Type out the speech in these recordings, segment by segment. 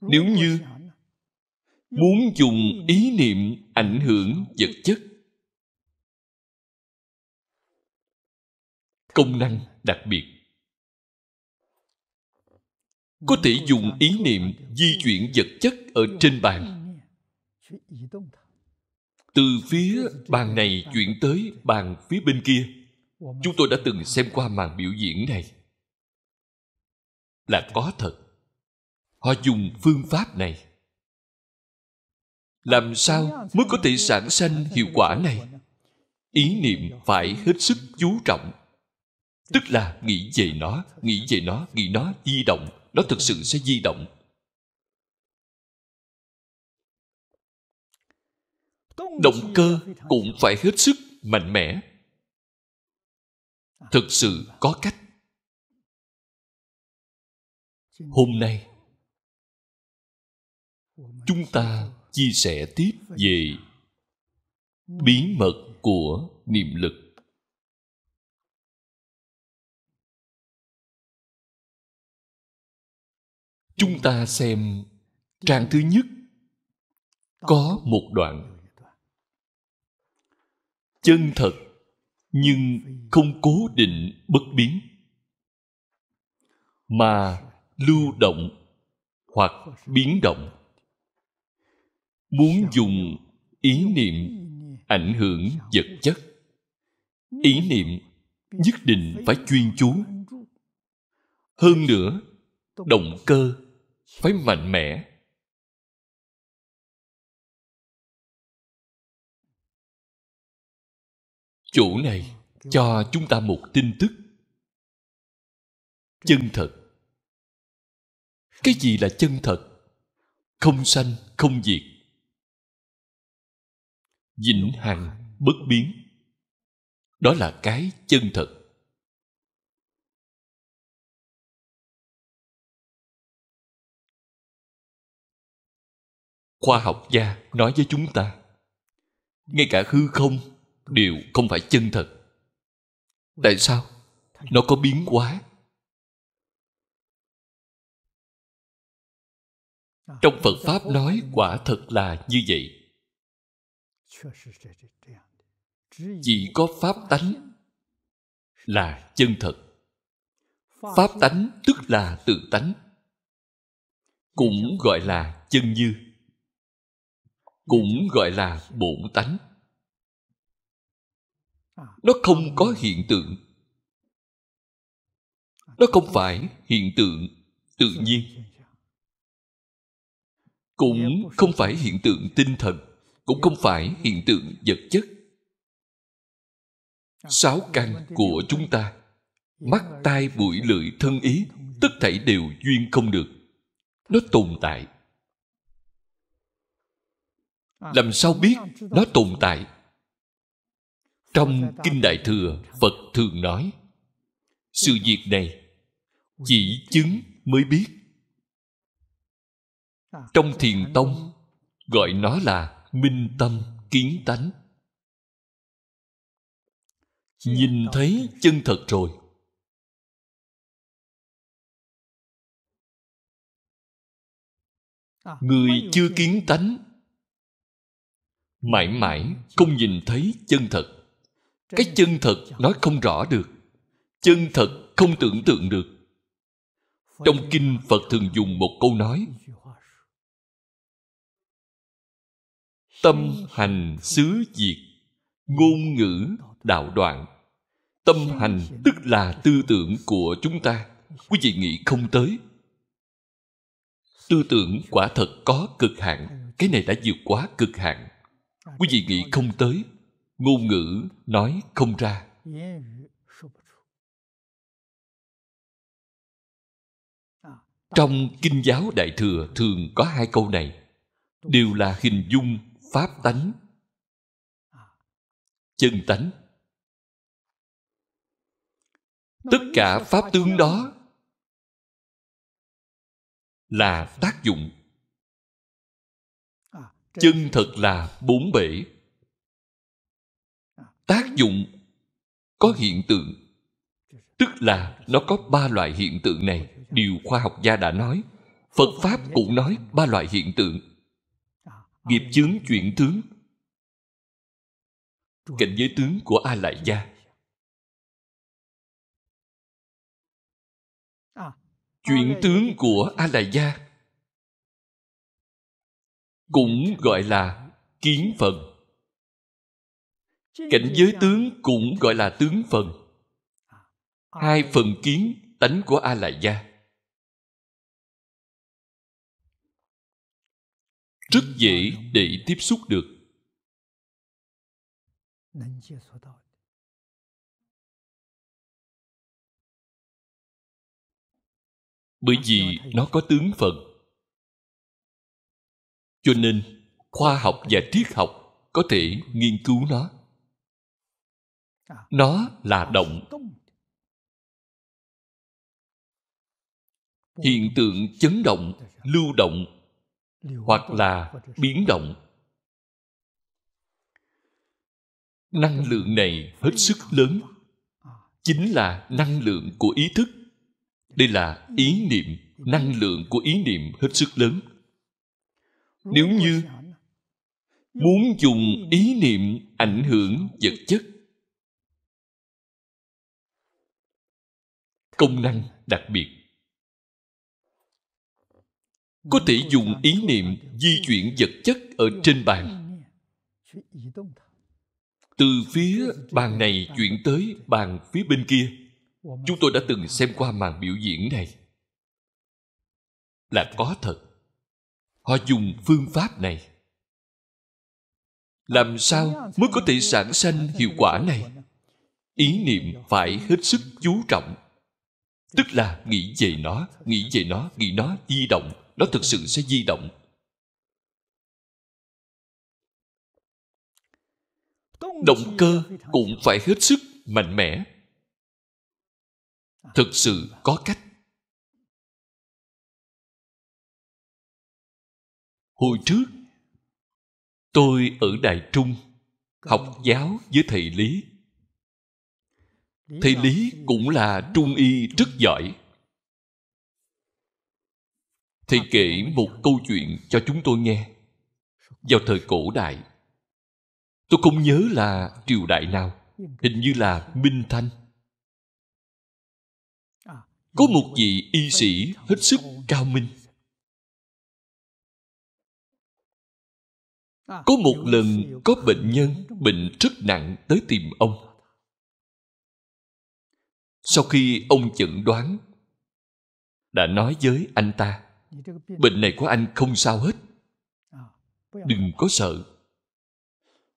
nếu như muốn dùng ý niệm ảnh hưởng vật chất công năng đặc biệt có thể dùng ý niệm di chuyển vật chất ở trên bàn từ phía bàn này chuyển tới bàn phía bên kia chúng tôi đã từng xem qua màn biểu diễn này là có thật họ dùng phương pháp này làm sao mới có thể sản sanh hiệu quả này ý niệm phải hết sức chú trọng tức là nghĩ về nó nghĩ về nó nghĩ nó di động nó thực sự sẽ di động động cơ cũng phải hết sức mạnh mẽ thực sự có cách hôm nay chúng ta chia sẻ tiếp về bí mật của niệm lực chúng ta xem trang thứ nhất có một đoạn chân thật nhưng không cố định bất biến mà lưu động hoặc biến động muốn dùng ý niệm ảnh hưởng vật chất ý niệm nhất định phải chuyên chú hơn nữa động cơ phải mạnh mẽ chỗ này ờ, cho chúng ta một tin tức chân thật cái gì là chân thật không sanh không diệt vĩnh hằng bất biến đó là cái chân thật khoa học gia nói với chúng ta ngay cả hư không đều không phải chân thật tại sao nó có biến quá. trong phật pháp nói quả thật là như vậy chỉ có pháp tánh là chân thật pháp tánh tức là tự tánh cũng gọi là chân như cũng gọi là bổn tánh à, nó không có hiện tượng à, nó không phải hiện tượng tự nhiên cũng không phải hiện tượng tinh thần cũng không phải hiện tượng vật chất sáu căn của chúng ta mắt tai mũi lưỡi thân ý tất thảy đều duyên không được nó tồn tại làm sao biết nó tồn tại trong kinh đại thừa phật thường nói sự việc này chỉ chứng mới biết trong thiền tông gọi nó là minh tâm kiến tánh nhìn thấy chân thật rồi người chưa kiến tánh mãi mãi không nhìn thấy chân thật cái chân thật nói không rõ được chân thật không tưởng tượng được trong kinh phật thường dùng một câu nói tâm hành xứ diệt ngôn ngữ đạo đoạn tâm hành tức là tư tưởng của chúng ta quý vị nghĩ không tới tư tưởng quả thật có cực hạn cái này đã vượt quá cực hạn quý vị nghĩ không tới ngôn ngữ nói không ra trong kinh giáo đại thừa thường có hai câu này đều là hình dung pháp tánh chân tánh tất cả pháp tướng đó là tác dụng à, chân thật là bốn bể à, tác dụng có hiện tượng tức là nó có ba loại hiện tượng này điều khoa học gia đã nói phật pháp cũng nói ba loại hiện tượng nghiệp chướng chuyển tướng cảnh giới tướng của a lại gia chuyển tướng của a lại gia cũng gọi là kiến phần cảnh giới tướng cũng gọi là tướng phần hai phần kiến tánh của a lại gia rất dễ để tiếp xúc được bởi vì nó có tướng phần, cho nên khoa học và triết học có thể nghiên cứu nó nó là động hiện tượng chấn động lưu động hoặc là biến động năng lượng này hết sức lớn chính là năng lượng của ý thức đây là ý niệm năng lượng của ý niệm hết sức lớn nếu như muốn dùng ý niệm ảnh hưởng vật chất công năng đặc biệt có thể dùng ý niệm di chuyển vật chất ở trên bàn từ phía bàn này chuyển tới bàn phía bên kia chúng tôi đã từng xem qua màn biểu diễn này là có thật họ dùng phương pháp này làm sao mới có thể sản sinh hiệu quả này ý niệm phải hết sức chú trọng tức là nghĩ về nó nghĩ về nó nghĩ nó di động nó thực sự sẽ di động động cơ cũng phải hết sức mạnh mẽ thực sự có cách hồi trước tôi ở đài trung học giáo với thầy lý thầy lý cũng là trung y rất giỏi thầy kể một câu chuyện cho chúng tôi nghe vào thời cổ đại tôi không nhớ là triều đại nào hình như là minh thanh có một vị y sĩ hết sức cao minh có một lần có bệnh nhân bệnh rất nặng tới tìm ông sau khi ông chẩn đoán đã nói với anh ta bệnh này của anh không sao hết à, đừng có sợ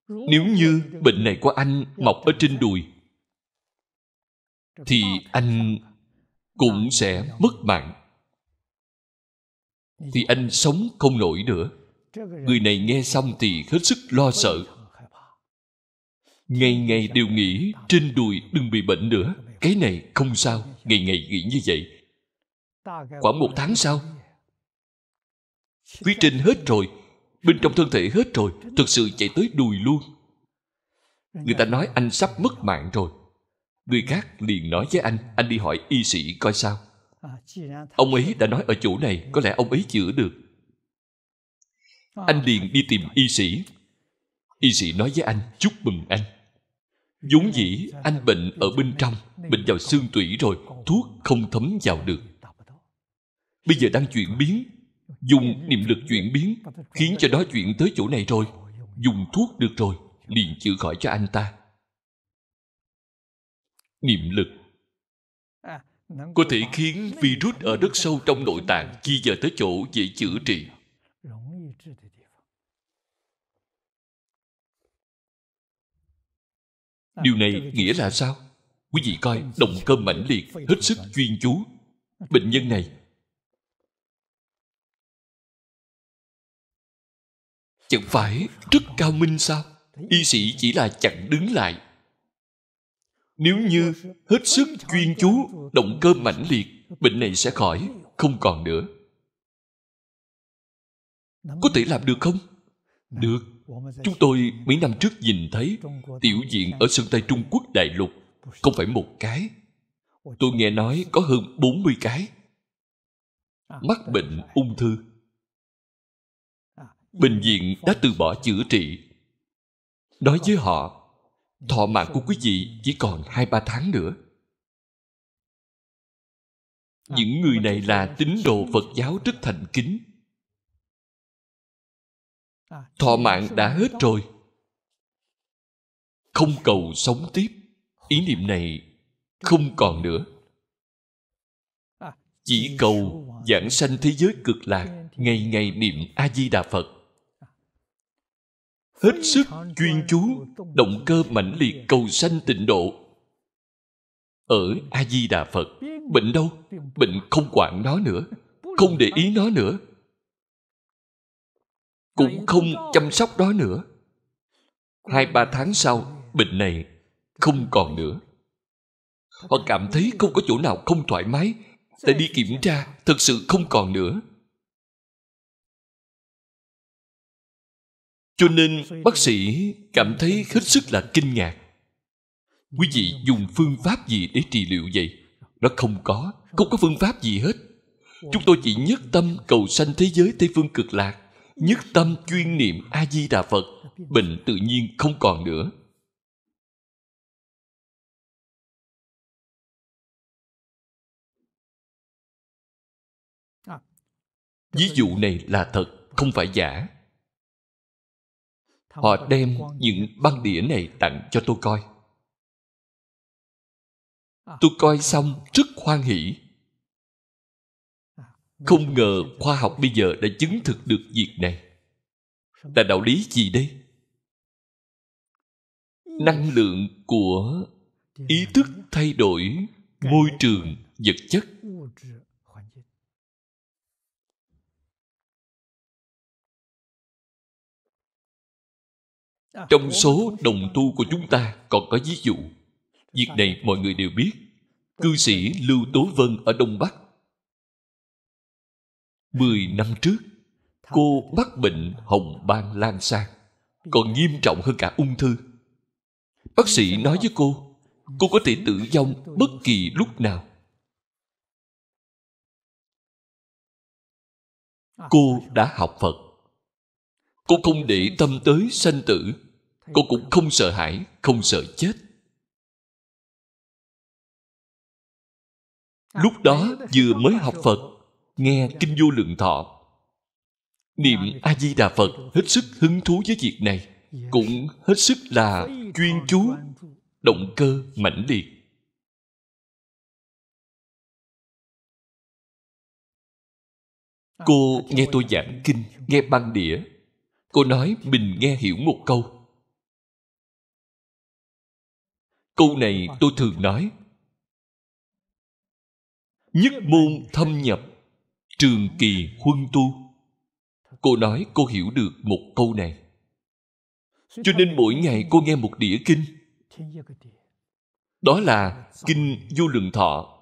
nếu như bệnh này của anh dạ, mọc ở trên đùi thì anh cũng sẽ mất mạng thì anh sống không nổi nữa người này nghe xong thì hết sức lo sợ ngày ngày dạ, đều nghĩ trên đùi đừng bị bệnh nữa cái này không sao dạ, ngày ngày nghĩ như vậy khoảng một tháng sau quy trình hết rồi Bên trong thân thể hết rồi Thực sự chạy tới đùi luôn Người ta nói anh sắp mất mạng rồi Người khác liền nói với anh Anh đi hỏi y sĩ coi sao Ông ấy đã nói ở chỗ này Có lẽ ông ấy chữa được Anh liền đi tìm y sĩ Y sĩ nói với anh Chúc mừng anh dũng dĩ anh bệnh ở bên trong Bệnh vào xương tủy rồi Thuốc không thấm vào được Bây giờ đang chuyển biến dùng niệm lực chuyển biến khiến cho đó chuyện tới chỗ này rồi dùng thuốc được rồi liền chữa khỏi cho anh ta niệm lực có thể khiến virus ở đất sâu trong nội tạng di dời tới chỗ dễ chữa trị điều này nghĩa là sao quý vị coi động cơ mãnh liệt hết sức chuyên chú bệnh nhân này chẳng phải rất cao minh sao y sĩ chỉ là chặn đứng lại nếu như hết sức chuyên chú động cơ mãnh liệt bệnh này sẽ khỏi không còn nữa có thể làm được không được chúng tôi mấy năm trước nhìn thấy tiểu diện ở sân tây trung quốc đại lục không phải một cái tôi nghe nói có hơn 40 cái mắc bệnh ung thư bệnh viện đã từ bỏ chữa trị nói với họ thọ mạng của quý vị chỉ còn hai ba tháng nữa những người này là tín đồ phật giáo rất thành kính thọ mạng đã hết rồi không cầu sống tiếp ý niệm này không còn nữa chỉ cầu giảng sanh thế giới cực lạc ngày ngày niệm a di đà phật hết sức chuyên chú động cơ mãnh liệt cầu sanh tịnh độ ở a di đà phật bệnh đâu bệnh không quản nó nữa không để ý nó nữa cũng không chăm sóc đó nữa hai ba tháng sau bệnh này không còn nữa họ cảm thấy không có chỗ nào không thoải mái tại đi kiểm tra thực sự không còn nữa cho nên bác sĩ cảm thấy hết sức là kinh ngạc quý vị dùng phương pháp gì để trị liệu vậy nó không có không có phương pháp gì hết chúng tôi chỉ nhất tâm cầu sanh thế giới tây phương cực lạc nhất tâm chuyên niệm a di đà phật bệnh tự nhiên không còn nữa ví dụ này là thật không phải giả họ đem những băng đĩa này tặng cho tôi coi à. tôi coi xong rất hoan hỷ à, không ngờ khoa học bây giờ đã chứng thực được việc này là đạo lý gì đây năng lượng của ý thức thay đổi môi trường vật chất À, trong số đồng tu của chúng ta còn có ví dụ việc này mọi người đều biết cư sĩ lưu tố vân ở đông bắc mười năm trước cô mắc bệnh hồng ban lan sang còn nghiêm trọng hơn cả ung thư bác sĩ nói với cô cô có thể tự vong bất kỳ lúc nào à, cô đã học phật cô không để tâm tới sanh tử cô cũng không sợ hãi không sợ chết lúc đó vừa mới học phật nghe kinh vô lượng thọ niệm a di đà phật hết sức hứng thú với việc này cũng hết sức là chuyên chú động cơ mãnh liệt cô nghe tôi giảng kinh nghe băng đĩa cô nói mình nghe hiểu một câu câu này tôi thường nói nhất môn thâm nhập trường kỳ huân tu cô nói cô hiểu được một câu này cho nên mỗi ngày cô nghe một đĩa kinh đó là kinh du lượng thọ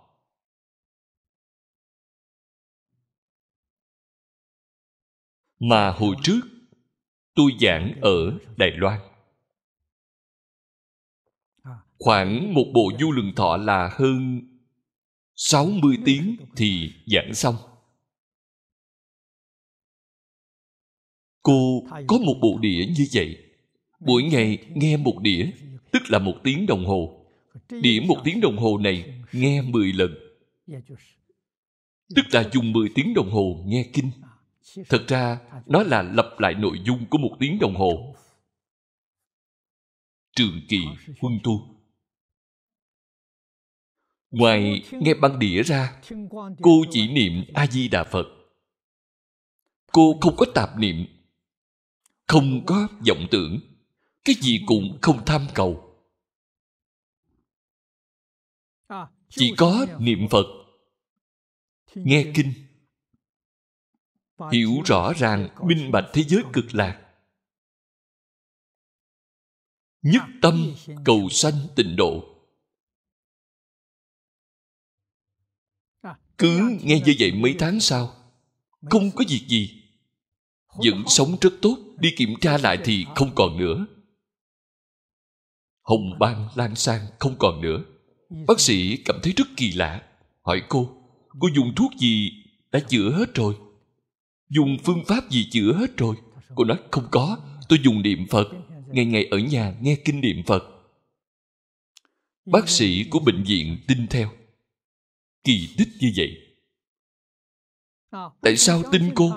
mà hồi trước tu giảng ở Đài Loan. Khoảng một bộ du lượng thọ là hơn 60 tiếng thì giảng xong. Cô có một bộ đĩa như vậy. Mỗi ngày nghe một đĩa, tức là một tiếng đồng hồ. Đĩa một tiếng đồng hồ này nghe 10 lần. Tức là dùng 10 tiếng đồng hồ nghe kinh thật ra nó là lặp lại nội dung của một tiếng đồng hồ trường kỳ huân tu ngoài nghe băng đĩa ra cô chỉ niệm a di đà phật cô không có tạp niệm không có vọng tưởng cái gì cũng không tham cầu chỉ có niệm phật nghe kinh hiểu rõ ràng minh bạch thế giới cực lạc nhất tâm cầu sanh tịnh độ cứ nghe như vậy mấy tháng sau không có việc gì vẫn sống rất tốt đi kiểm tra lại thì không còn nữa hồng ban lan sang không còn nữa bác sĩ cảm thấy rất kỳ lạ hỏi cô cô dùng thuốc gì đã chữa hết rồi dùng phương pháp gì chữa hết rồi cô nói không có tôi dùng niệm phật ngày ngày ở nhà nghe kinh niệm phật bác sĩ của bệnh viện tin theo kỳ tích như vậy tại sao tin cô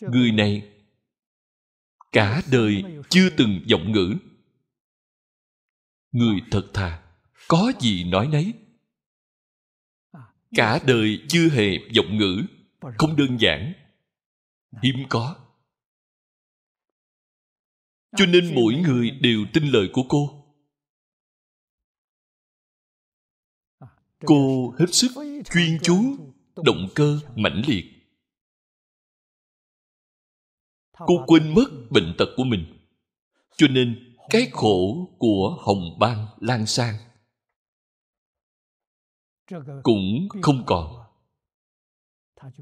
người này cả đời chưa từng giọng ngữ người thật thà có gì nói nấy cả đời chưa hề giọng ngữ không đơn giản hiếm có cho nên mỗi người đều tin lời của cô à, cô hết sức chuyên chú động cơ mãnh liệt cô quên mất bệnh tật của mình cho nên cái khổ của hồng bang lan sang cũng không còn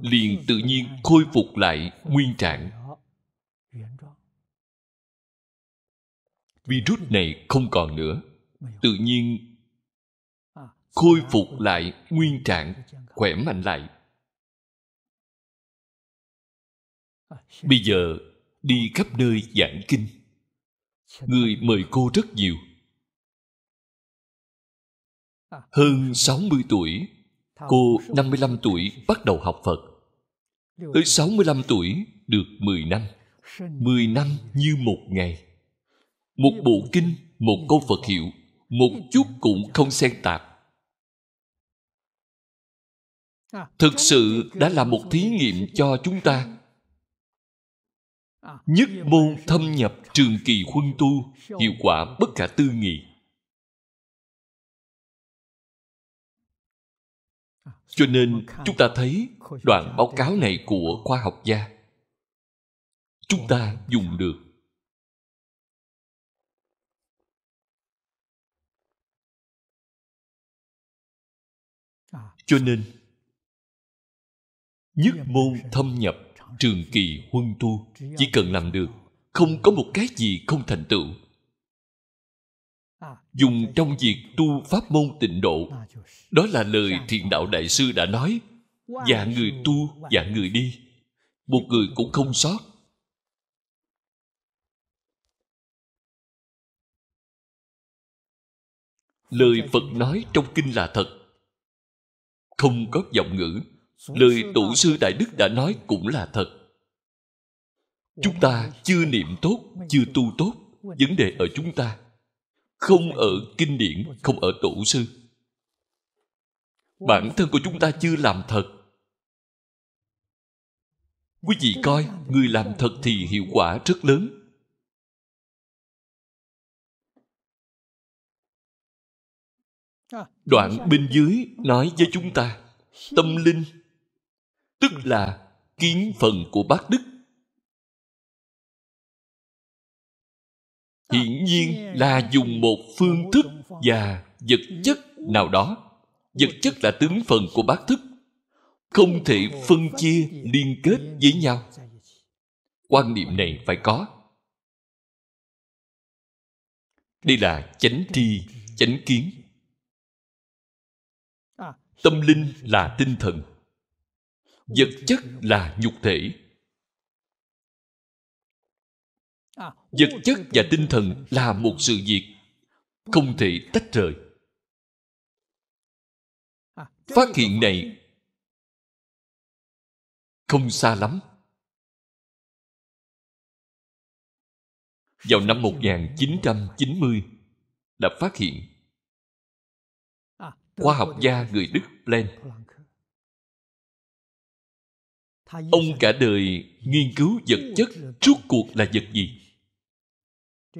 liền tự nhiên khôi phục lại nguyên trạng virus này không còn nữa tự nhiên à, khôi phục lại nguyên trạng khỏe mạnh lại à, bây giờ đi khắp nơi giảng kinh người mời cô rất nhiều à. hơn 60 tuổi Cô 55 tuổi bắt đầu học Phật Tới 65 tuổi được 10 năm 10 năm như một ngày Một bộ kinh, một câu Phật hiệu Một chút cũng không xen tạp Thực sự đã là một thí nghiệm cho chúng ta Nhất môn thâm nhập trường kỳ huân tu Hiệu quả bất khả tư nghị cho nên chúng ta thấy đoạn báo cáo này của khoa học gia chúng ta dùng được à. cho nên nhất môn thâm nhập trường kỳ huân tu chỉ cần làm được không có một cái gì không thành tựu À, dùng trong việc tu pháp môn tịnh độ đó là lời thiền đạo đại sư đã nói và người tu và người đi một người cũng không sót lời phật nói trong kinh là thật không có giọng ngữ lời tổ sư đại đức đã nói cũng là thật chúng ta chưa niệm tốt chưa tu tốt vấn đề ở chúng ta không dạ. ở kinh điển không ở tổ sư bản thân của chúng ta chưa làm thật quý vị coi người làm thật thì hiệu quả rất lớn à, đoạn dạ. bên dưới nói với chúng ta dạ. tâm linh tức là kiến phần của bát đức hiển ờ, nhiên là dùng một phương thức và vật chất nào đó vật chất là tướng phần của bát thức không thể phân chia liên kết với nhau dạ, dạ, dạ. quan niệm này phải có đây là chánh tri chánh kiến à. tâm linh là tinh thần vật chất là nhục thể Ờ, vật chất và tinh thần là một sự việc không thể tách rời à, phát hiện này không xa lắm vào năm 1990 đã phát hiện khoa à, học gia người Đức Planck ông cả đời nghiên cứu vật chất rốt cuộc là vật gì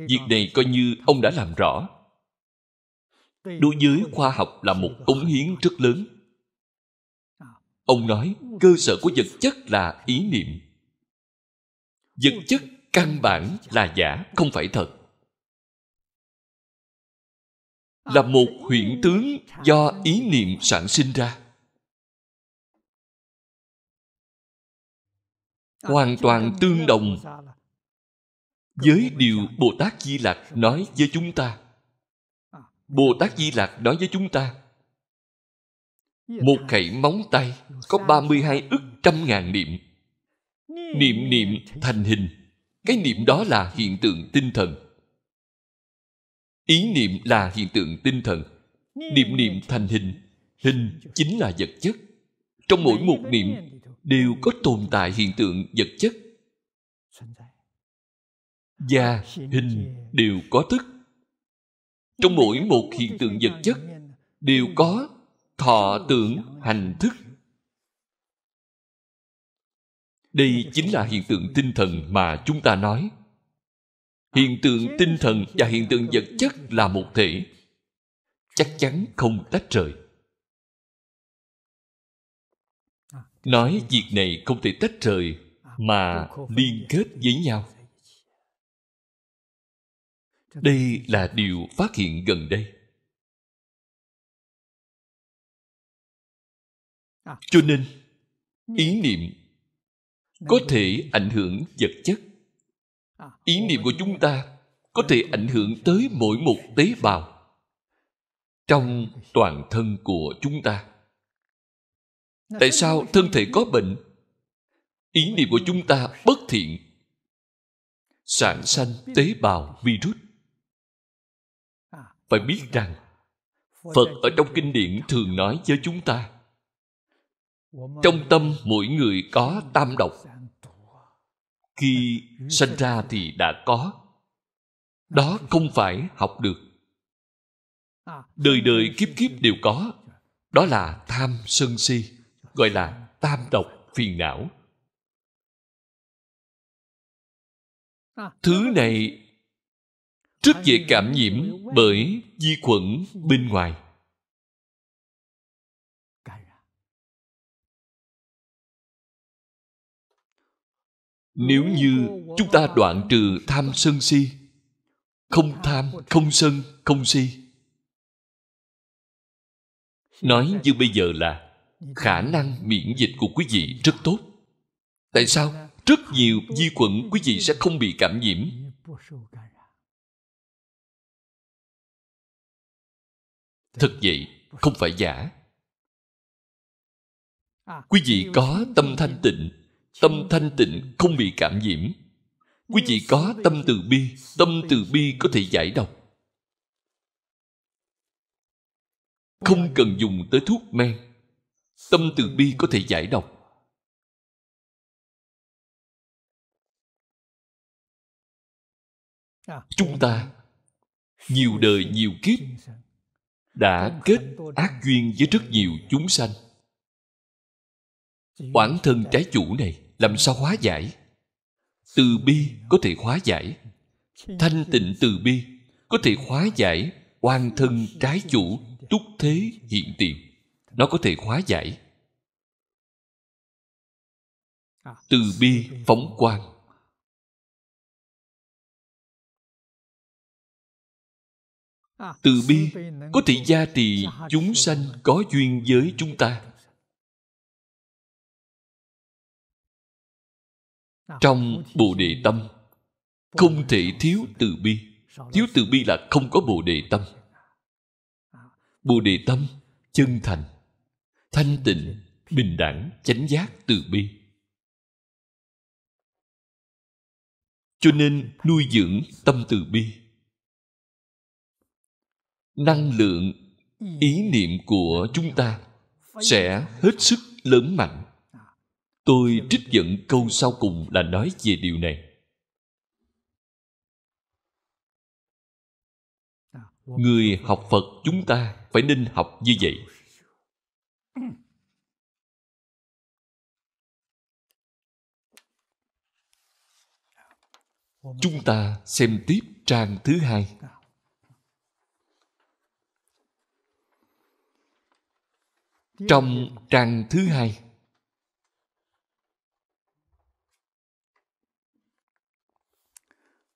việc này coi như ông đã làm rõ đối với khoa học là một cống hiến rất lớn ông nói cơ sở của vật chất là ý niệm vật chất căn bản là giả không phải thật là một huyện tướng do ý niệm sản sinh ra hoàn toàn tương đồng với điều bồ tát di lặc nói với chúng ta bồ tát di lặc nói với chúng ta một khẩy móng tay có 32 ức trăm ngàn niệm niệm niệm thành hình cái niệm đó là hiện tượng tinh thần ý niệm là hiện tượng tinh thần niệm niệm thành hình hình chính là vật chất trong mỗi một niệm đều có tồn tại hiện tượng vật chất và hình đều có thức trong mỗi một hiện tượng vật chất đều có thọ tưởng hành thức đây chính là hiện tượng tinh thần mà chúng ta nói hiện à, tượng tinh thần và hiện tượng vật chất là một thể chắc chắn không tách rời à, nói việc này không thể tách rời à, mà liên kết với nhau đây là điều phát hiện gần đây à. cho nên ý niệm có thể ảnh hưởng vật chất à, ý niệm của chúng ta có thể ảnh hưởng tới mỗi một tế bào trong toàn thân của chúng ta tại sao thân thể có bệnh ý niệm của chúng ta bất thiện sản sanh tế bào virus phải biết rằng phật ở trong kinh điển thường nói với chúng ta trong tâm mỗi người có tam độc khi sinh ra thì đã có đó không phải học được à, đời đời kiếp kiếp đều có đó là tham sân si gọi là tam độc phiền não à, thứ này rất dễ cảm nhiễm bởi vi khuẩn bên ngoài à. nếu như chúng ta đoạn trừ tham sân si không tham không sân không si nói như bây giờ là khả năng miễn dịch của quý vị rất tốt tại sao rất nhiều vi khuẩn quý vị sẽ không bị cảm nhiễm Thật vậy, không phải giả. À, quý vị có tâm thanh tịnh, tâm thanh tịnh không bị cảm nhiễm. Quý vị có tâm từ bi, tâm từ bi có thể giải độc. Không cần dùng tới thuốc men. Tâm từ bi có thể giải độc. À, Chúng ta nhiều đời nhiều kiếp đã kết ác duyên với rất nhiều chúng sanh bản thân trái chủ này làm sao hóa giải từ bi có thể hóa giải thanh tịnh từ bi có thể hóa giải quan thân trái chủ túc thế hiện tiền nó có thể hóa giải từ bi phóng quang À, từ bi có thể gia trì chúng sanh có duyên với chúng ta à, trong bồ đề tâm không thể thiếu từ bi thiếu từ bi là không có bồ đề tâm à. bồ đề tâm chân thành thanh tịnh bình đẳng chánh giác từ bi cho nên nuôi dưỡng tâm từ bi năng lượng ý niệm của chúng ta sẽ hết sức lớn mạnh tôi trích dẫn câu sau cùng là nói về điều này người học phật chúng ta phải nên học như vậy chúng ta xem tiếp trang thứ hai trong trang thứ hai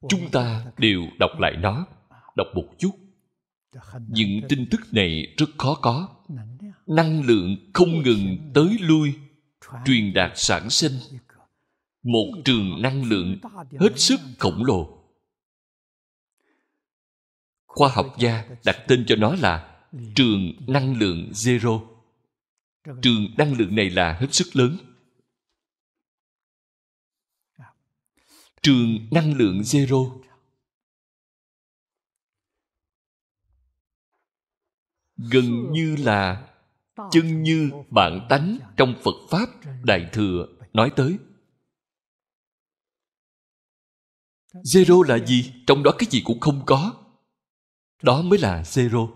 chúng ta đều đọc lại nó đọc một chút những tin tức này rất khó có năng lượng không ngừng tới lui truyền đạt sản sinh một trường năng lượng hết sức khổng lồ khoa học gia đặt tên cho nó là trường năng lượng zero trường năng lượng này là hết sức lớn trường năng lượng zero gần như là chân như bản tánh trong phật pháp đại thừa nói tới zero là gì trong đó cái gì cũng không có đó mới là zero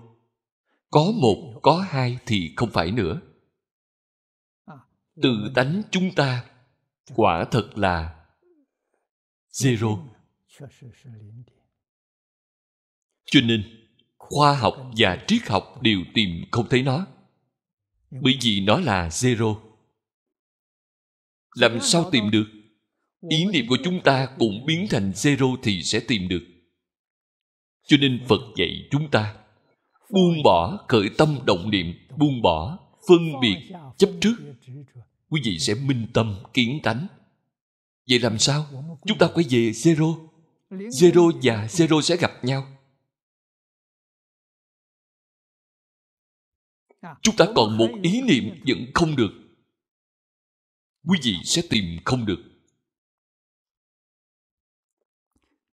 có một có hai thì không phải nữa tự tánh chúng ta quả thật là zero cho nên khoa học và triết học đều tìm không thấy nó bởi vì nó là zero làm sao tìm được ý niệm của chúng ta cũng biến thành zero thì sẽ tìm được cho nên phật dạy chúng ta buông bỏ khởi tâm động niệm buông bỏ phân biệt chấp trước quý vị sẽ minh tâm kiến tánh vậy làm sao chúng ta quay về zero zero và zero sẽ gặp nhau chúng ta còn một ý niệm vẫn không được quý vị sẽ tìm không được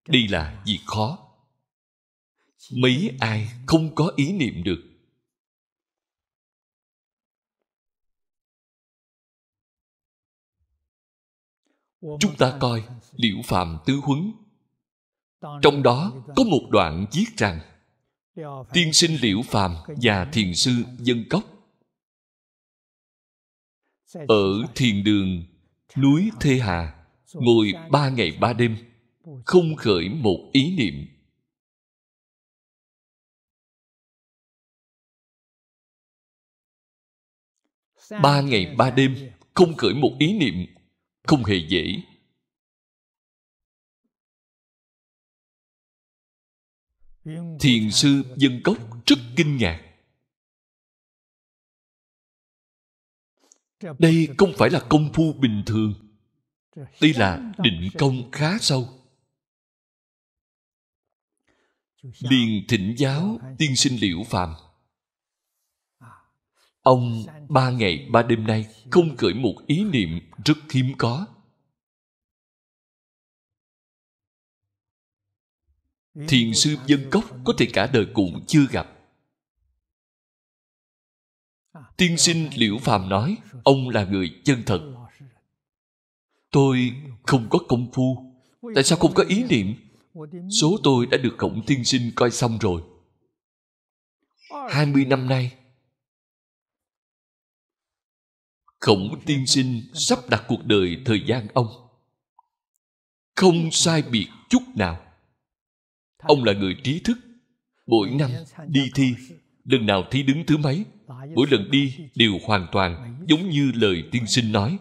đây là việc khó mấy ai không có ý niệm được chúng ta coi liễu phàm tứ huấn trong đó có một đoạn viết rằng tiên sinh liễu phàm và thiền sư dân cốc ở thiền đường núi thê hà ngồi ba ngày ba đêm không khởi một ý niệm ba ngày ba đêm không khởi một ý niệm không hề dễ thiền sư dân cốc rất kinh ngạc đây không phải là công phu bình thường đây là định công khá sâu liền thỉnh giáo tiên sinh liễu phàm Ông ba ngày ba đêm nay không khởi một ý niệm rất hiếm có. Thiền sư dân cốc có thể cả đời cũng chưa gặp. Tiên sinh Liễu Phàm nói Ông là người chân thật Tôi không có công phu Tại sao không có ý niệm Số tôi đã được khổng tiên sinh coi xong rồi 20 năm nay khổng tiên sinh sắp đặt cuộc đời thời gian ông không sai biệt chút nào ông là người trí thức mỗi năm đi thi lần nào thi đứng thứ mấy mỗi lần đi đều hoàn toàn giống như lời tiên sinh nói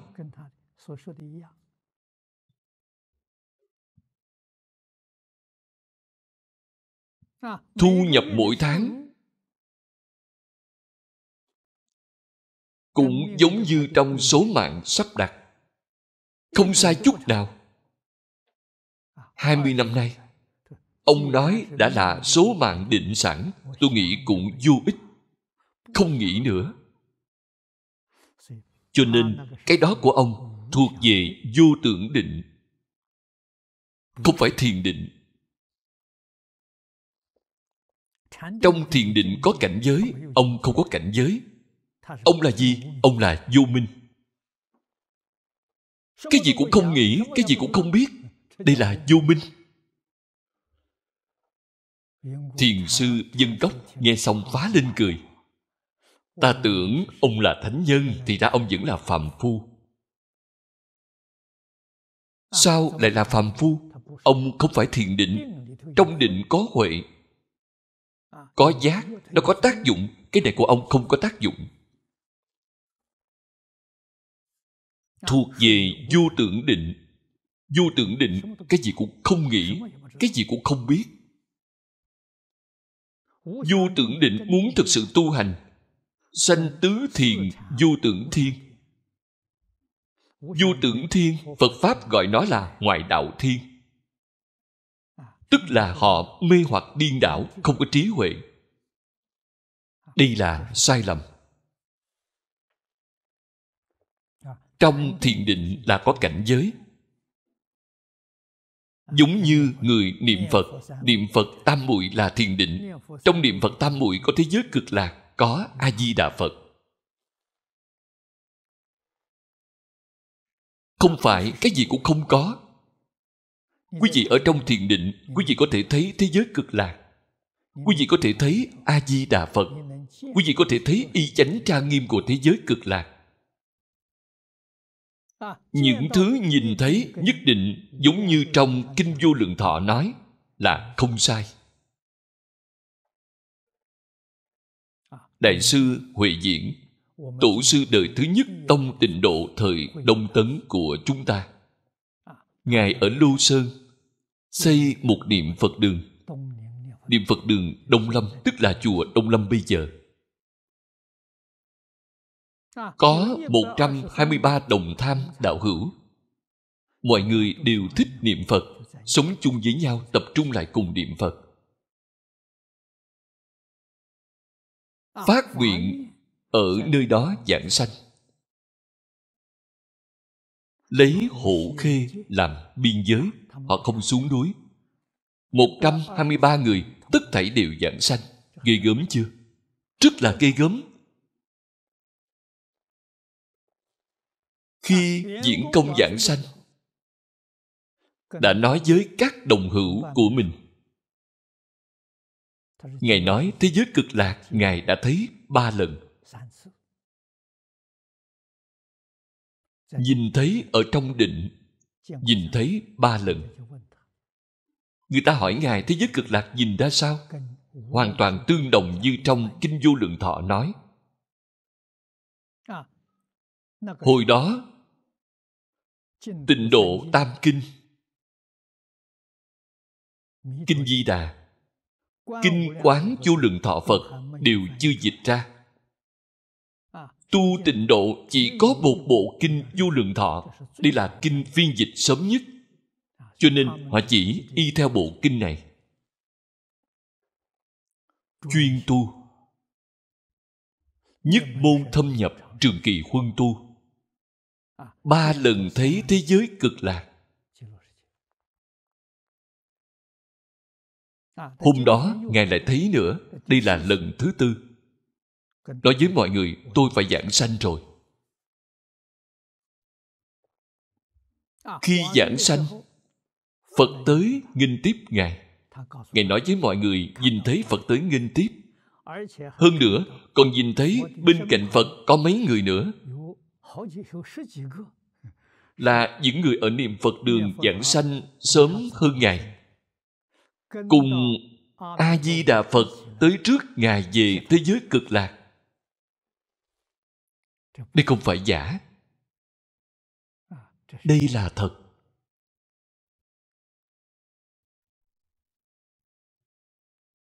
thu nhập mỗi tháng cũng giống như trong số mạng sắp đặt không sai chút nào 20 à, năm nay ông nói đã là số mạng định sẵn tôi nghĩ cũng vô ích không nghĩ nữa cho nên cái đó của ông thuộc về vô tưởng định ừ. không phải thiền định trong thiền định có cảnh giới ông không có cảnh giới ông là gì ông là vô minh cái gì cũng không nghĩ cái gì cũng không biết đây là vô minh thiền sư dân cốc nghe xong phá lên cười ta tưởng ông là thánh nhân thì ra ông vẫn là phàm phu sao lại là phàm phu ông không phải thiền định trong định có huệ có giác nó có tác dụng cái này của ông không có tác dụng thuộc về vô tưởng định vô tưởng định cái gì cũng không nghĩ cái gì cũng không biết vô tưởng định muốn thực sự tu hành sanh tứ thiền vô tưởng thiên vô tưởng thiên phật pháp gọi nó là ngoại đạo thiên tức là họ mê hoặc điên đảo không có trí huệ đây là sai lầm trong thiền định là có cảnh giới giống như người niệm phật niệm phật tam muội là thiền định trong niệm phật tam muội có thế giới cực lạc có a di đà phật không phải cái gì cũng không có quý vị ở trong thiền định quý vị có thể thấy thế giới cực lạc quý vị có thể thấy a di đà phật quý vị có thể thấy y chánh tra nghiêm của thế giới cực lạc những thứ nhìn thấy nhất định giống như trong kinh vô lượng thọ nói là không sai đại sư huệ diễn tổ sư đời thứ nhất tông tịnh độ thời đông tấn của chúng ta ngài ở lô sơn xây một niệm phật đường niệm phật đường đông lâm tức là chùa đông lâm bây giờ À, có 123 đồng tham đạo hữu. Mọi người đều thích niệm Phật, sống chung với nhau tập trung lại cùng niệm Phật. Phát nguyện ở nơi đó giảng sanh. Lấy hộ khê làm biên giới, họ không xuống núi. 123 người tất thảy đều giảng sanh. Ghê gớm chưa? Rất là ghê gớm khi diễn công giảng sanh đã nói với các đồng hữu của mình ngài nói thế giới cực lạc ngài đã thấy ba lần nhìn thấy ở trong định nhìn thấy ba lần người ta hỏi ngài thế giới cực lạc nhìn ra sao hoàn toàn tương đồng như trong kinh vô lượng thọ nói à, hồi đó tịnh độ tam kinh kinh di đà kinh quán vô lượng thọ phật đều chưa dịch ra tu tịnh độ chỉ có một bộ kinh vô lượng thọ đây là kinh phiên dịch sớm nhất cho nên họ chỉ y theo bộ kinh này chuyên tu nhất môn thâm nhập trường kỳ huân tu ba lần thấy thế giới cực lạc hôm đó ngài lại thấy nữa đây là lần thứ tư nói với mọi người tôi phải giảng sanh rồi khi giảng sanh phật tới nghinh tiếp ngài ngài nói với mọi người nhìn thấy phật tới nghinh tiếp hơn nữa còn nhìn thấy bên cạnh phật có mấy người nữa là những người ở niệm Phật đường giảng sanh sớm hơn Ngài. Cùng A-di-đà Phật tới trước Ngài về dạ. thế giới cực lạc. Dạ. Đây không phải giả. À, dạ. Đây là thật.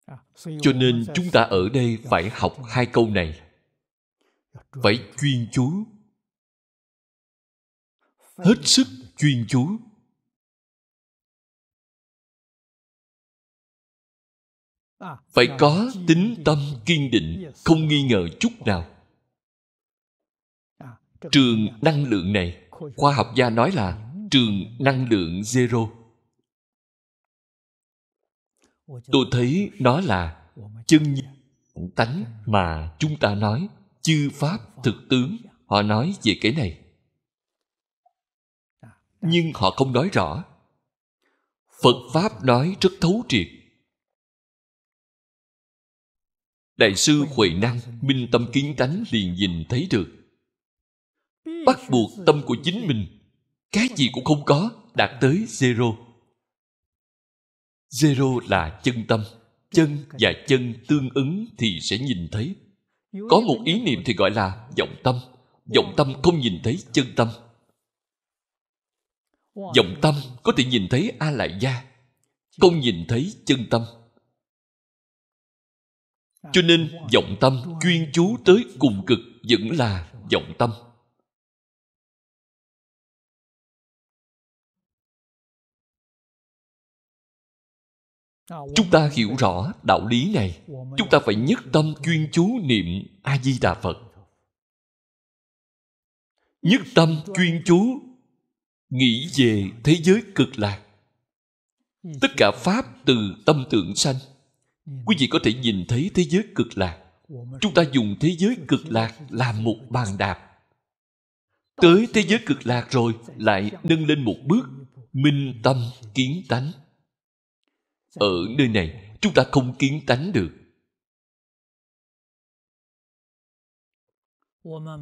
À, cho nên chúng ta ở đây phải học hai câu này. Phải chuyên chú hết sức chuyên chú phải có tính tâm kiên định không nghi ngờ chút nào trường năng lượng này khoa học gia nói là trường năng lượng zero tôi thấy nó là chân tánh mà chúng ta nói chư pháp thực tướng họ nói về cái này nhưng họ không nói rõ phật pháp nói rất thấu triệt đại sư huệ năng minh tâm kiến tánh liền nhìn thấy được bắt buộc tâm của chính mình cái gì cũng không có đạt tới zero zero là chân tâm chân và chân tương ứng thì sẽ nhìn thấy có một ý niệm thì gọi là vọng tâm vọng tâm không nhìn thấy chân tâm vọng tâm có thể nhìn thấy a lại gia không nhìn thấy chân tâm à, cho nên vọng tâm chuyên chú tới cùng cực vẫn là vọng tâm à, chúng ta hiểu rõ đạo lý này chúng ta phải nhất tâm chuyên chú niệm a di đà phật nhất tâm chuyên chú nghĩ về thế giới cực lạc tất cả pháp từ tâm tưởng sanh quý vị có thể nhìn thấy thế giới cực lạc chúng ta dùng thế giới cực lạc làm một bàn đạp tới thế giới cực lạc rồi lại nâng lên một bước minh tâm kiến tánh ở nơi này chúng ta không kiến tánh được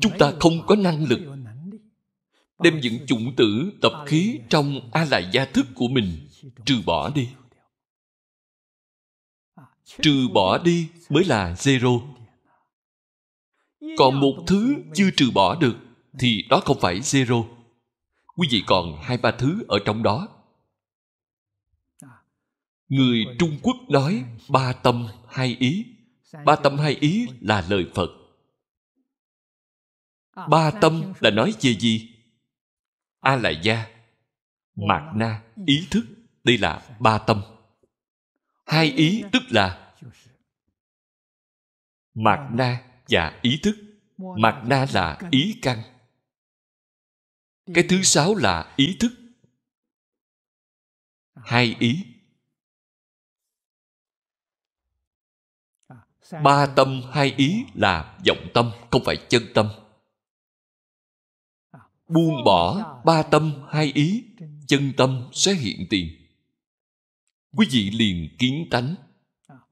chúng ta không có năng lực đem những chủng tử tập khí trong a la gia thức của mình trừ bỏ đi trừ bỏ đi mới là zero còn một thứ chưa trừ bỏ được thì đó không phải zero quý vị còn hai ba thứ ở trong đó người trung quốc nói ba tâm hai ý ba tâm hai ý là lời phật ba tâm là nói về gì a la gia mạt na ý thức đây là ba tâm hai ý tức là mạt na và ý thức mạt na là ý căn cái thứ sáu là ý thức hai ý ba tâm hai ý là vọng tâm không phải chân tâm buông bỏ ba tâm hai ý chân tâm sẽ hiện tiền quý vị liền kiến tánh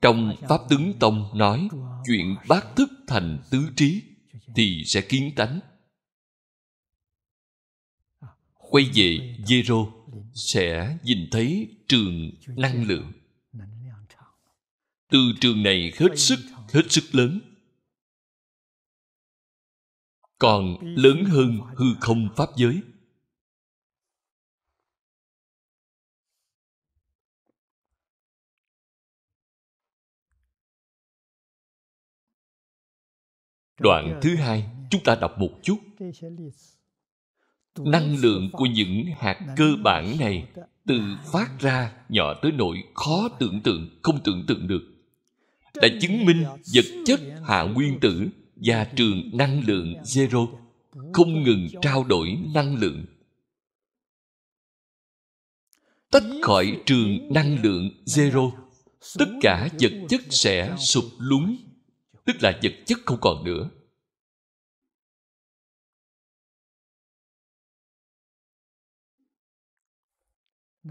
trong pháp tướng tông nói chuyện bát thức thành tứ trí thì sẽ kiến tánh quay về zero sẽ nhìn thấy trường năng lượng từ trường này hết sức hết sức lớn còn lớn hơn hư không pháp giới đoạn thứ hai chúng ta đọc một chút năng lượng của những hạt cơ bản này từ phát ra nhỏ tới nỗi khó tưởng tượng không tưởng tượng được đã chứng minh vật chất hạ nguyên tử và trường năng lượng zero không ngừng trao đổi năng lượng tách khỏi trường năng lượng zero tất cả vật chất sẽ sụp lún tức là vật chất không còn nữa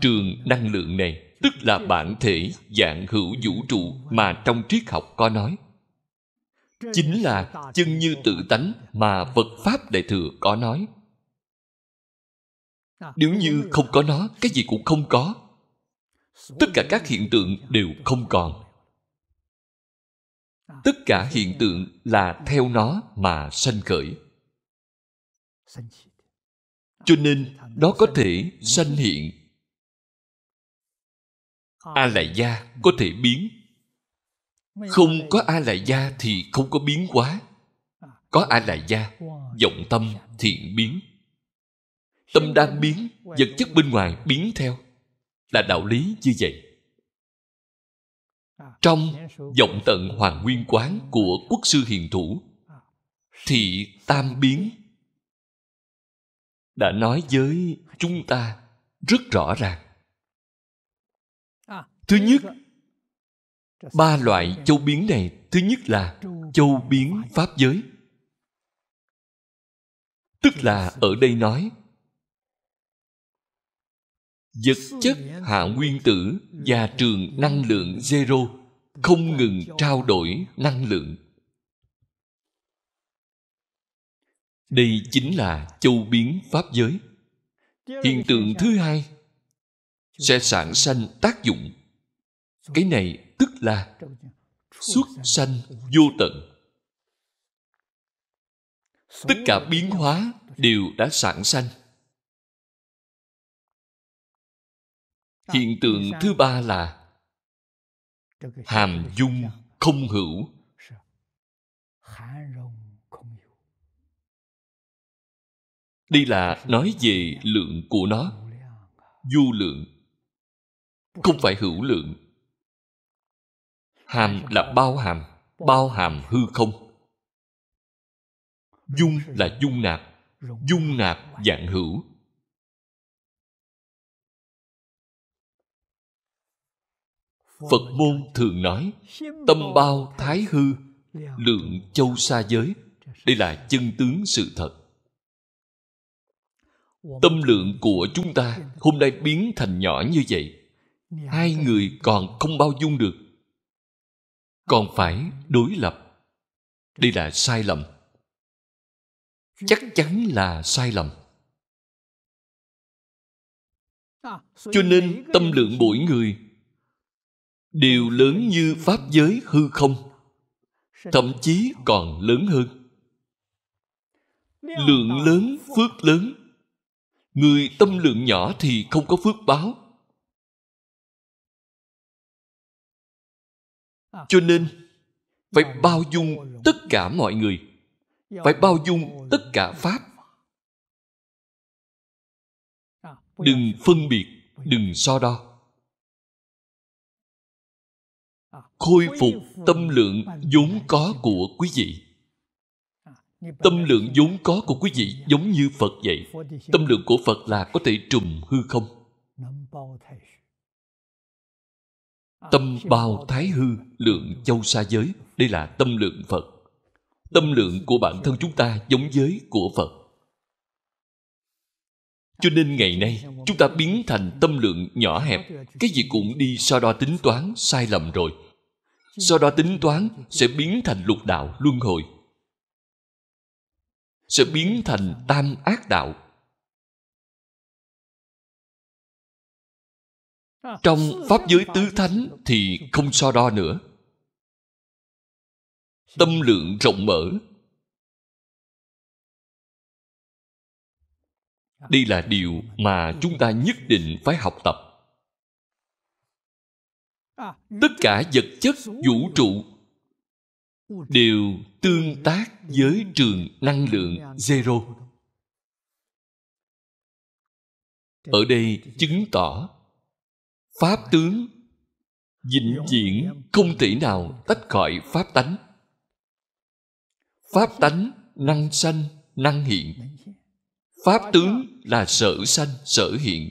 trường năng lượng này tức là bản thể dạng hữu vũ trụ mà trong triết học có nói chính là chân như tự tánh mà phật pháp đại thừa có nói nếu như không có nó cái gì cũng không có tất cả các hiện tượng đều không còn tất cả hiện tượng là theo nó mà sanh khởi cho nên nó có thể sanh hiện a à lại gia có thể biến không có a lại gia thì không có biến hóa à. có a lại gia vọng tâm thiện biến tâm đang biến vật chất bên ngoài biến theo là đạo lý như vậy à, trong vọng tận hoàng nguyên quán của quốc sư hiền thủ à. thì tam biến đã nói với chúng ta rất rõ ràng thứ nhất ba loại châu biến này thứ nhất là châu biến pháp giới tức là ở đây nói vật chất hạ nguyên tử và trường năng lượng zero không ngừng trao đổi năng lượng đây chính là châu biến pháp giới hiện tượng thứ hai sẽ sản sinh tác dụng cái này là xuất sanh vô tận tất cả biến hóa đều đã sẵn sanh hiện tượng thứ ba là hàm dung không hữu đây là nói về lượng của nó vô lượng không phải hữu lượng hàm là bao hàm bao hàm hư không dung là dung nạp dung nạp dạng hữu phật môn thường nói tâm bao thái hư lượng châu xa giới đây là chân tướng sự thật tâm lượng của chúng ta hôm nay biến thành nhỏ như vậy hai người còn không bao dung được còn phải đối lập đây là sai lầm chắc chắn là sai lầm cho nên tâm lượng mỗi người đều lớn như pháp giới hư không thậm chí còn lớn hơn lượng lớn phước lớn người tâm lượng nhỏ thì không có phước báo Ờ. cho nên phải bao dung tất cả mọi người phải bao dung tất cả pháp ờ, đừng phân biệt đừng so đo ờ, khôi phục tâm lượng vốn có của quý vị tâm lượng vốn có của quý vị giống như phật vậy tâm lượng của phật là có thể trùng hư không tâm bao thái hư lượng châu xa giới đây là tâm lượng phật tâm lượng của bản thân chúng ta giống giới của phật cho nên ngày nay chúng ta biến thành tâm lượng nhỏ hẹp cái gì cũng đi so đo tính toán sai lầm rồi so đo tính toán sẽ biến thành lục đạo luân hồi sẽ biến thành tam ác đạo trong pháp giới tứ thánh thì không so đo nữa tâm lượng rộng mở đây là điều mà chúng ta nhất định phải học tập tất cả vật chất vũ trụ đều tương tác với trường năng lượng zero ở đây chứng tỏ pháp tướng vĩnh viễn không thể nào tách khỏi pháp tánh pháp tánh năng sanh năng hiện pháp tướng là sở sanh sở hiện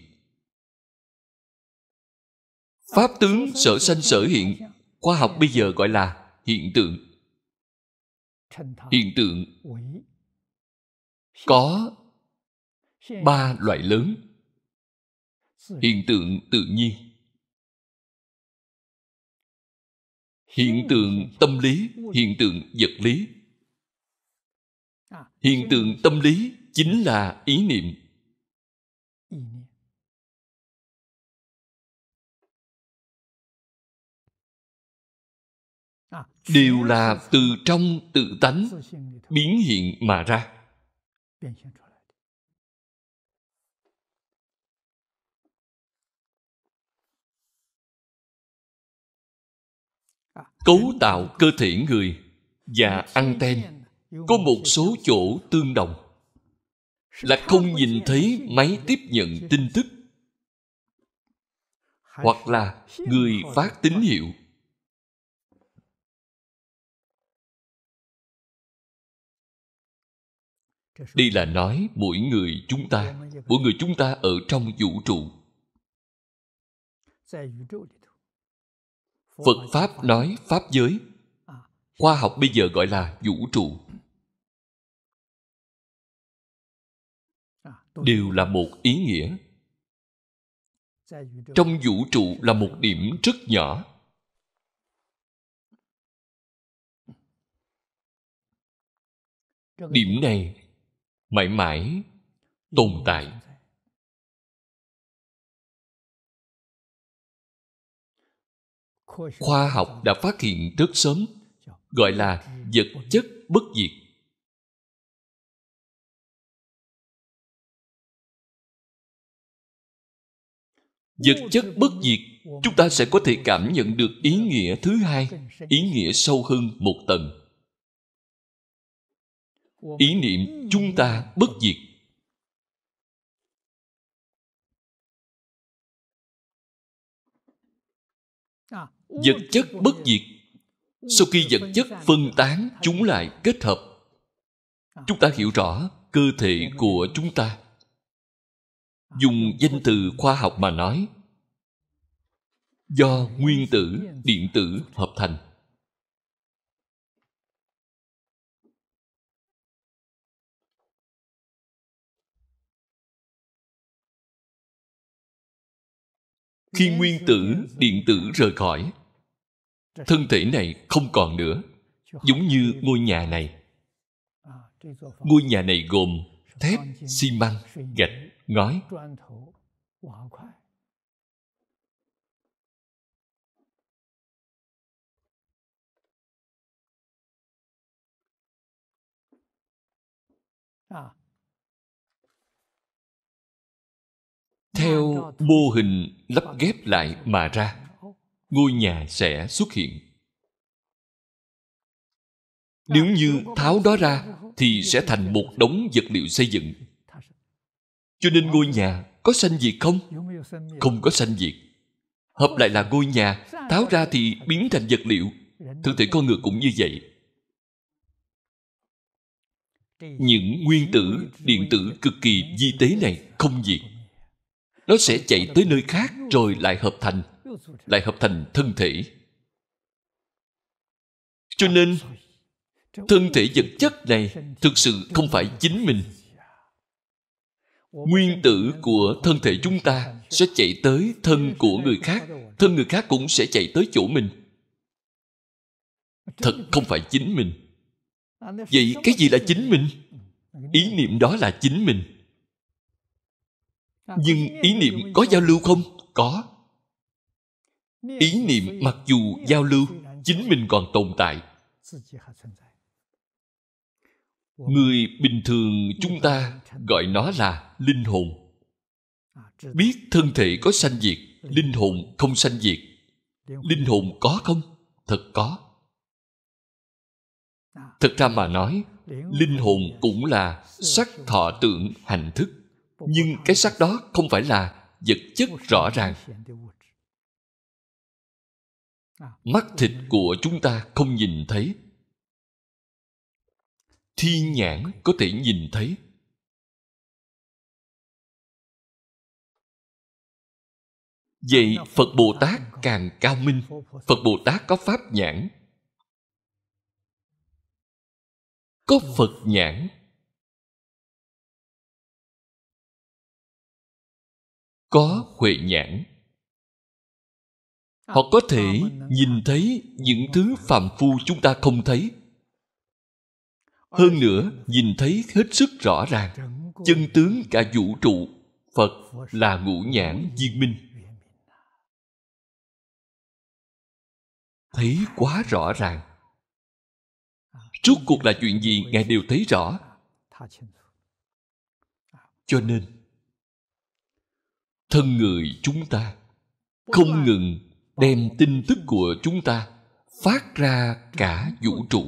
pháp tướng sở sanh sở hiện khoa học bây giờ gọi là hiện tượng hiện tượng có ba loại lớn hiện tượng tự nhiên hiện tượng tâm lý hiện tượng vật lý hiện tượng tâm lý chính là ý niệm đều là từ trong tự tánh biến hiện mà ra cấu tạo cơ thể người và anten có một số chỗ tương đồng là không nhìn thấy máy tiếp nhận tin tức hoặc là người phát tín hiệu đây là nói mỗi người chúng ta mỗi người chúng ta ở trong vũ trụ phật pháp nói pháp giới khoa học bây giờ gọi là vũ trụ đều là một ý nghĩa trong vũ trụ là một điểm rất nhỏ điểm này mãi mãi tồn tại khoa học đã phát hiện rất sớm gọi là vật chất bất diệt vật chất bất diệt chúng ta sẽ có thể cảm nhận được ý nghĩa thứ hai ý nghĩa sâu hơn một tầng ý niệm chúng ta bất diệt vật chất bất diệt sau khi vật chất phân tán chúng lại kết hợp chúng ta hiểu rõ cơ thể của chúng ta dùng danh từ khoa học mà nói do nguyên tử điện tử hợp thành khi nguyên tử điện tử rời khỏi thân thể này không còn nữa giống như ngôi nhà này ngôi nhà này gồm thép xi măng gạch ngói theo mô hình lắp ghép lại mà ra ngôi nhà sẽ xuất hiện nếu như tháo đó ra thì sẽ thành một đống vật liệu xây dựng cho nên ngôi nhà có sanh diệt không không có sanh diệt hợp lại là ngôi nhà tháo ra thì biến thành vật liệu thực thể con người cũng như vậy những nguyên tử điện tử cực kỳ di tế này không diệt nó sẽ chạy tới nơi khác rồi lại hợp thành lại hợp thành thân thể cho nên thân thể vật chất này thực sự không phải chính mình nguyên tử của thân thể chúng ta sẽ chạy tới thân của người khác thân người khác cũng sẽ chạy tới chỗ mình thật không phải chính mình vậy cái gì là chính mình ý niệm đó là chính mình nhưng ý niệm có giao lưu không có ý niệm mặc dù giao lưu chính mình còn tồn tại người bình thường chúng ta gọi nó là linh hồn biết thân thể có sanh diệt linh hồn không sanh diệt linh hồn có không thật có thật ra mà nói linh hồn cũng là sắc thọ tượng hành thức nhưng cái sắc đó không phải là vật chất rõ ràng À. mắt thịt của chúng ta không nhìn thấy thiên nhãn có thể nhìn thấy vậy phật bồ tát càng cao minh phật bồ tát có pháp nhãn có phật nhãn có huệ nhãn họ có thể ờ, nhìn thấy những thứ phàm phu chúng ta không thấy hơn nữa nhìn thấy hết sức rõ ràng chân tướng cả vũ trụ phật là ngũ nhãn viên minh thấy quá rõ ràng rốt cuộc là chuyện gì ngài đều thấy rõ cho nên thân người chúng ta không ngừng đem tin tức của chúng ta phát ra cả vũ trụ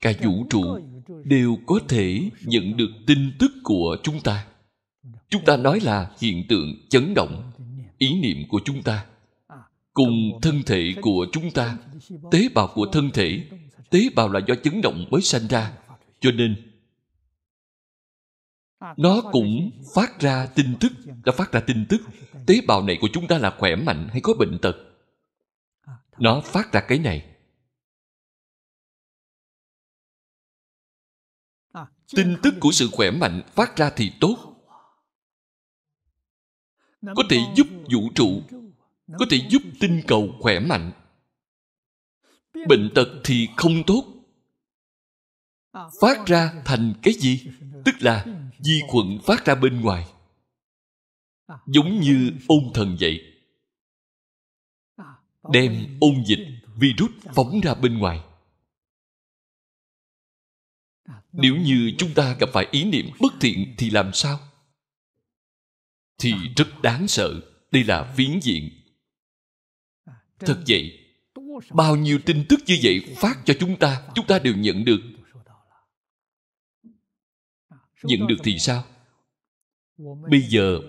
cả vũ trụ đều có thể nhận được tin tức của chúng ta chúng ta nói là hiện tượng chấn động ý niệm của chúng ta cùng thân thể của chúng ta tế bào của thân thể tế bào là do chấn động mới sanh ra cho nên À, nó cũng phát ra tin tức nó phát ra tin tức tế bào này của chúng ta là khỏe mạnh hay có bệnh tật à, nó phát ra cái này à, tin tức của sự khỏe mạnh phát ra thì tốt có thể giúp vũ trụ có thể giúp tinh cầu khỏe mạnh bệnh tật thì không tốt Ờ. phát ra thành cái gì tức là vi khuẩn phát ra bên ngoài ờ. giống như ôn thần vậy ờ. đem ôn dịch virus phóng ra bên ngoài nếu như chúng ta gặp phải ý niệm bất thiện thì làm sao thì rất đáng sợ đây là phiến diện thật vậy bao nhiêu tin tức như vậy phát cho chúng ta chúng ta đều nhận được nhận được thì sao bây giờ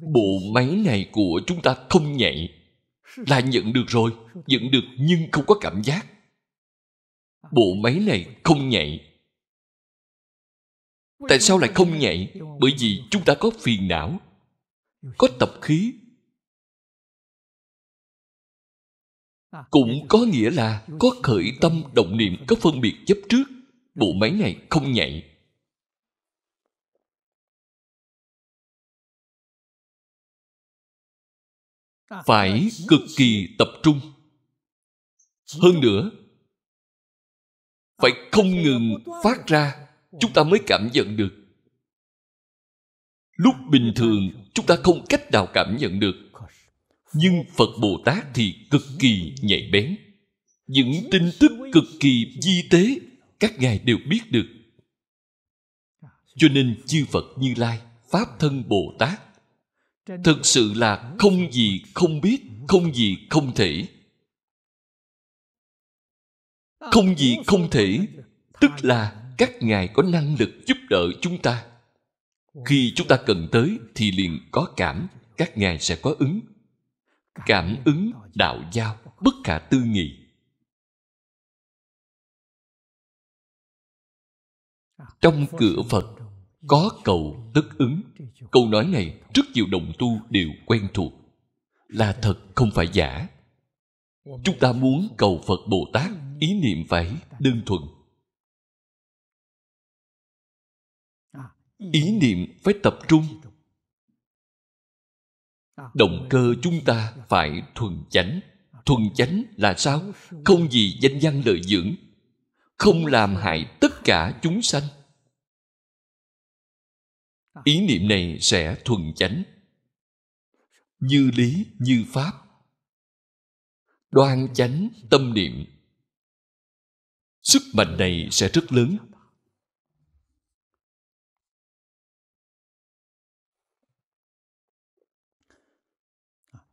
bộ máy này của chúng ta không nhạy là nhận được rồi nhận được nhưng không có cảm giác bộ máy này không nhạy tại sao lại không nhạy bởi vì chúng ta có phiền não có tập khí cũng có nghĩa là có khởi tâm động niệm có phân biệt chấp trước bộ máy này không nhạy phải cực kỳ tập trung hơn nữa phải không ngừng phát ra chúng ta mới cảm nhận được lúc bình thường chúng ta không cách nào cảm nhận được nhưng phật bồ tát thì cực kỳ nhạy bén những tin tức cực kỳ di tế các ngài đều biết được cho nên chư phật như lai pháp thân bồ tát thực sự là không gì không biết không gì không thể không gì không thể tức là các ngài có năng lực giúp đỡ chúng ta khi chúng ta cần tới thì liền có cảm các ngài sẽ có ứng cảm ứng đạo giao bất khả tư nghị à, trong cửa phật có cầu tức ứng câu nói này rất nhiều đồng tu đều quen thuộc là thật không phải giả chúng ta muốn cầu phật bồ tát ý niệm phải đơn thuần ý niệm phải tập trung động cơ chúng ta phải thuần chánh thuần chánh là sao không vì danh văn lợi dưỡng không làm hại tất cả chúng sanh À. ý niệm này sẽ thuần chánh như lý như pháp đoan chánh tâm niệm sức mạnh này sẽ rất lớn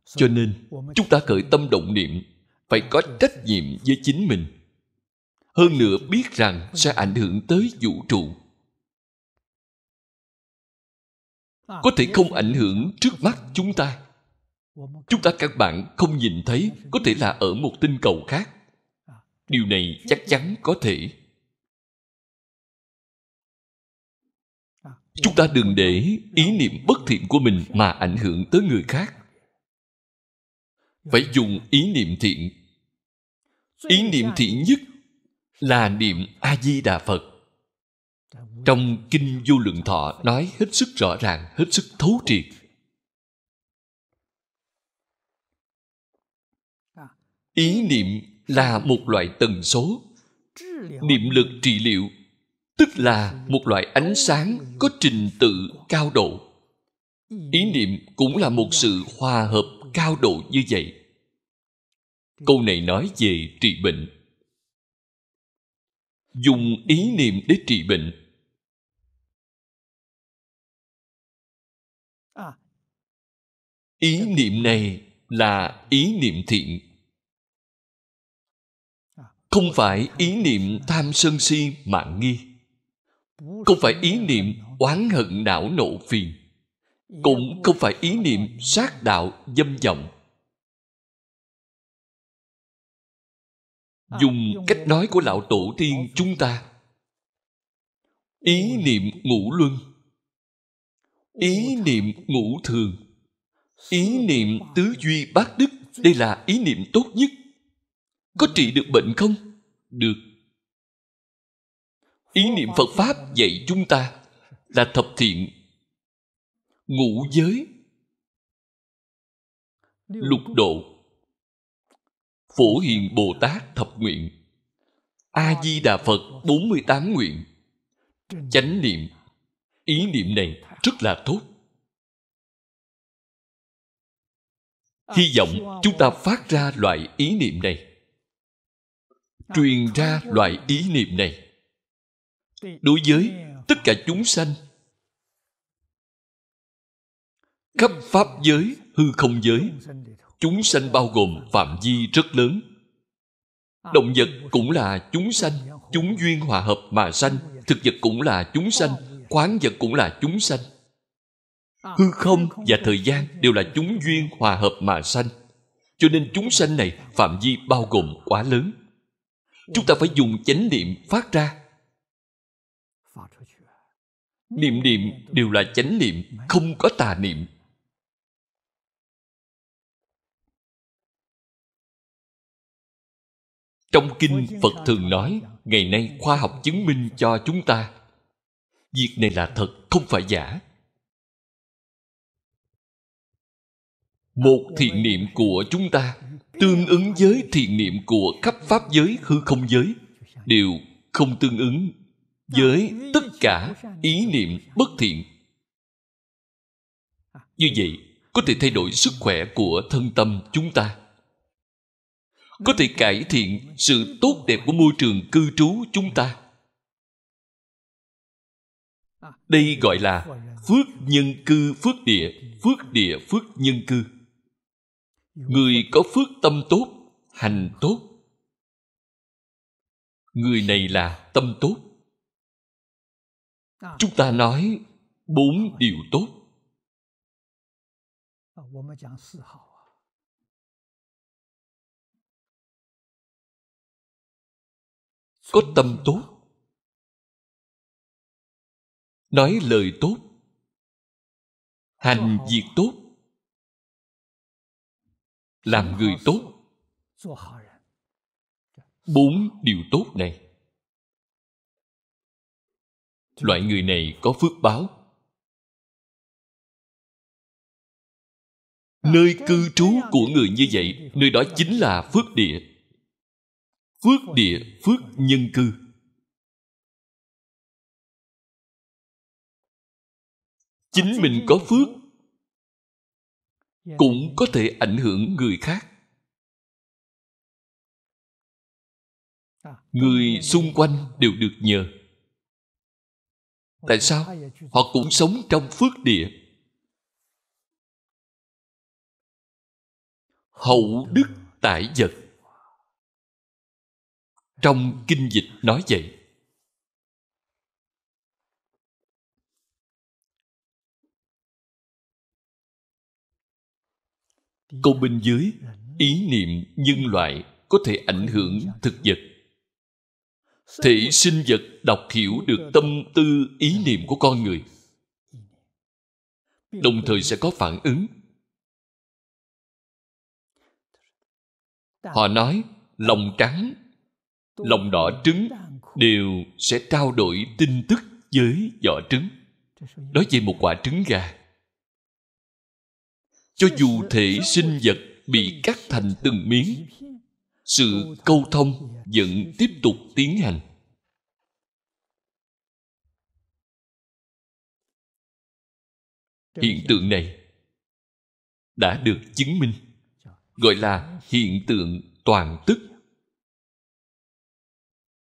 cho nên chúng ta khởi tâm động niệm phải có trách nhiệm với chính mình hơn nữa biết rằng sẽ ảnh hưởng tới vũ trụ có thể không ảnh hưởng trước mắt chúng ta chúng ta các bạn không nhìn thấy có thể là ở một tinh cầu khác điều này chắc chắn có thể chúng ta đừng để ý niệm bất thiện của mình mà ảnh hưởng tới người khác phải dùng ý niệm thiện ý niệm thiện nhất là niệm a di đà phật trong kinh Du lượng thọ nói hết sức rõ ràng hết sức thấu triệt ý niệm là một loại tần số niệm lực trị liệu tức là một loại ánh sáng có trình tự cao độ ý niệm cũng là một sự hòa hợp cao độ như vậy câu này nói về trị bệnh dùng ý niệm để trị bệnh ý niệm này là ý niệm thiện không phải ý niệm tham sân si mạng nghi không phải ý niệm oán hận não nộ phiền cũng không phải ý niệm sát đạo dâm vọng dùng cách nói của lão tổ tiên chúng ta ý niệm ngũ luân ý niệm ngũ thường ý niệm tứ duy bát đức đây là ý niệm tốt nhất có trị được bệnh không được ý niệm phật pháp dạy chúng ta là thập thiện ngũ giới lục độ phổ hiền bồ tát thập nguyện a di đà phật 48 nguyện chánh niệm ý niệm này rất là tốt hy vọng chúng ta phát ra loại ý niệm này truyền ra loại ý niệm này đối với tất cả chúng sanh khắp pháp giới hư không giới chúng sanh bao gồm phạm vi rất lớn động vật cũng là chúng sanh chúng duyên hòa hợp mà sanh thực vật cũng là chúng sanh khoáng vật cũng là chúng sanh Ờ, hư không và thời gian đều là chúng duyên hòa hợp mà sanh cho nên chúng sanh này phạm vi bao gồm quá lớn chúng ta phải dùng chánh niệm phát ra niệm niệm đều là chánh niệm không có tà niệm trong kinh phật thường nói ngày nay khoa học chứng minh cho chúng ta việc này là thật không phải giả một thiện niệm của chúng ta tương ứng với thiện niệm của khắp pháp giới hư không giới đều không tương ứng với tất cả ý niệm bất thiện như vậy có thể thay đổi sức khỏe của thân tâm chúng ta có thể cải thiện sự tốt đẹp của môi trường cư trú chúng ta đây gọi là phước nhân cư phước địa phước địa phước nhân cư người có phước tâm tốt hành tốt người này là tâm tốt chúng ta nói bốn điều tốt có tâm tốt nói lời tốt hành việc tốt làm người tốt bốn điều tốt này loại người này có phước báo nơi cư trú của người như vậy nơi đó chính là phước địa phước địa phước nhân cư chính mình có phước Dạ. cũng có thể ảnh hưởng người khác à, người xung quanh đều được nhờ tại sao họ cũng sống trong phước địa hậu đức tải vật trong kinh dịch nói vậy câu bên dưới ý niệm nhân loại có thể ảnh hưởng thực vật thể sinh vật đọc hiểu được tâm tư ý niệm của con người đồng thời sẽ có phản ứng họ nói lòng trắng lòng đỏ trứng đều sẽ trao đổi tin tức với vỏ trứng nói về một quả trứng gà cho dù thể sinh vật bị cắt thành từng miếng sự câu thông vẫn tiếp tục tiến hành hiện tượng này đã được chứng minh gọi là hiện tượng toàn tức